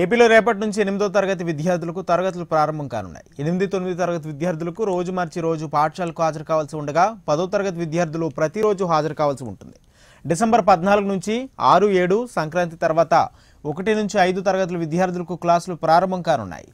ఏపీలో రేపటి నుంచి ఎనిమిదో తరగతి విద్యార్థులకు తరగతులు ప్రారంభం కానున్నాయి ఎనిమిది తొమ్మిది తరగతి విద్యార్థులకు రోజు మార్చి రోజు పాఠశాలకు హాజరు కావాల్సి ఉండగా పదో తరగతి విద్యార్థులు ప్రతిరోజు హాజరు కావాల్సి ఉంటుంది డిసెంబర్ పద్నాలుగు నుంచి ఆరు ఏడు సంక్రాంతి తర్వాత ఒకటి నుంచి ఐదు తరగతుల విద్యార్థులకు క్లాసులు ప్రారంభం కానున్నాయి